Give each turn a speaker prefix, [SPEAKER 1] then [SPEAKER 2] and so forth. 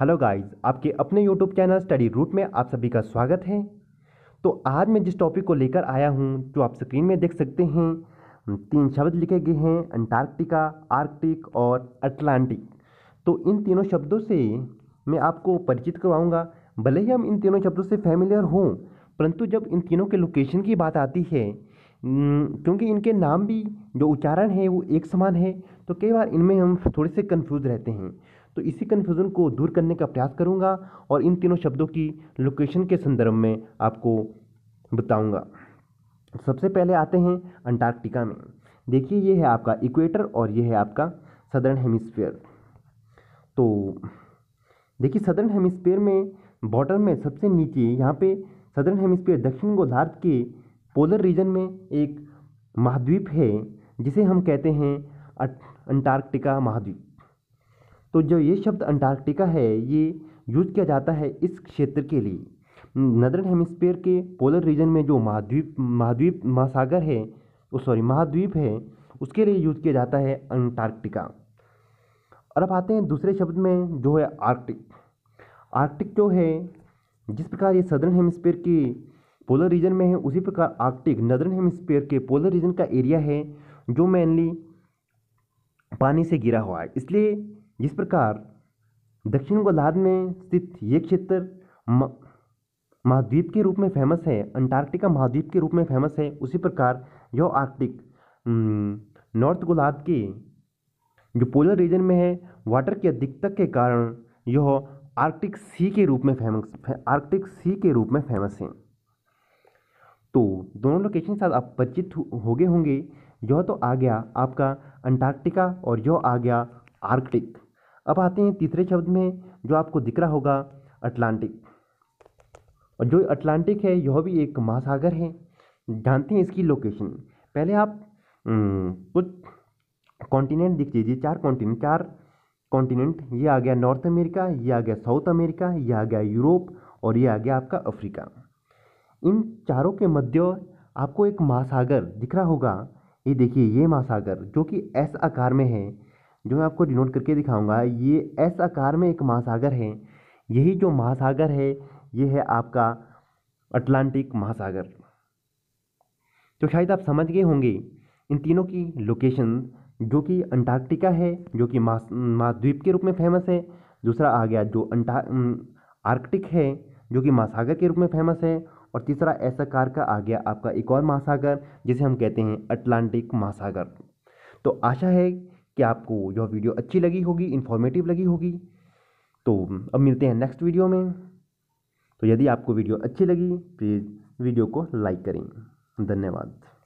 [SPEAKER 1] hello guys आपके अपने YouTube channel study root में आप सभी का स्वागत है तो आज मैं जिस टॉपिक को लेकर आया हूं जो आप स्क्रीन में देख सकते हैं तीन शब्द लिखे गए हैं अंटार्कटिका आर्कटिक और अटलांटिक तो इन तीनों शब्दों से मैं आपको परिचित करवाऊँगा भले ही हम इन तीनों शब्दों से फैमिलियर हों परंतु जब इन तीनों के लोकेशन की बात आती है क्योंकि इनके नाम भी जो उच्चारण है वो एक समान है तो कई बार इनमें हम थोड़े से कन्फ्यूज रहते हैं तो इसी कन्फ्यूज़न को दूर करने का प्रयास करूँगा और इन तीनों शब्दों की लोकेशन के संदर्भ में आपको बताऊँगा सबसे पहले आते हैं अंटार्कटिका में देखिए ये है आपका इक्वेटर और ये है आपका सदर्न हेमिस्फीयर तो देखिए सदर्न हेमिस्फीयर में बॉटम में सबसे नीचे यहाँ पे सदर्न हेमिस्फीयर दक्षिण गोलार्ध के पोलर रीजन में एक महाद्वीप है जिसे हम कहते हैं अंटार्कटिका महाद्वीप तो जो ये शब्द अंटार्कटिका है ये यूज किया जाता है इस क्षेत्र के लिए नदरन हेमिस्फेयर के पोलर रीजन में जो महाद्वीप महाद्वीप महासागर है सॉरी महाद्वीप है उसके लिए यूज किया जाता है अंटार्कटिका और अब आते हैं दूसरे शब्द में जो है आर्कटिक आर्कटिक जो है जिस प्रकार ये सदर्न हेमिस्फेयर की पोलर रीजन में है उसी प्रकार आर्कटिक नदर्न हेमस्फेयर के पोलर रीजन का एरिया है जो मेनली पानी से गिरा हुआ है इसलिए जिस प्रकार दक्षिण गोलार्ध में स्थित ये क्षेत्र महाद्वीप के रूप में फेमस है अंटार्कटिका महाद्वीप के रूप में फेमस है उसी प्रकार यह आर्कटिक नॉर्थ गोलार्ध के जो पोलर रीजन में है वाटर की अधिकता के कारण यह आर्कटिक सी के रूप में फेमस आर्कटिक सी के रूप में फेमस है तो दोनों लोकेशन के साथ आप परिचित हो गए होंगे यह तो आ गया आपका अंटार्कटिका और यह आ गया आर्कटिक अब आते हैं तीसरे शब्द में जो आपको दिख रहा होगा अटलांटिक और जो अटलांटिक है यह भी एक महासागर है जानते हैं इसकी लोकेशन पहले आप कुछ कॉन्टिनेंट दिख लीजिए चार कॉन्टिनेंट चार कॉन्टिनेंट ये आ गया नॉर्थ अमेरिका ये आ गया साउथ अमेरिका ये आ गया यूरोप और ये आ गया आपका अफ्रीका इन चारों के मध्य आपको एक महासागर दिख रहा होगा ये देखिए ये महासागर जो कि एस आकार में है जो मैं आपको डिनोट करके दिखाऊंगा ये एस आकार में एक महासागर है यही जो महासागर है ये है आपका अटलांटिक महासागर तो शायद आप समझ गए होंगे इन तीनों की लोकेशन जो कि अंटार्कटिका है जो कि महाद्वीप के रूप में फेमस है दूसरा आ गया जो अंटा आर्कटिक है जो कि महासागर के रूप में फेमस है और तीसरा ऐसा कार का आ गया आपका एक और महासागर जिसे हम कहते हैं अटलांटिक महासागर तो आशा है कि आपको यह वीडियो अच्छी लगी होगी इन्फॉर्मेटिव लगी होगी तो अब मिलते हैं नेक्स्ट वीडियो में तो यदि आपको वीडियो अच्छी लगी प्लीज़ वीडियो को लाइक करें धन्यवाद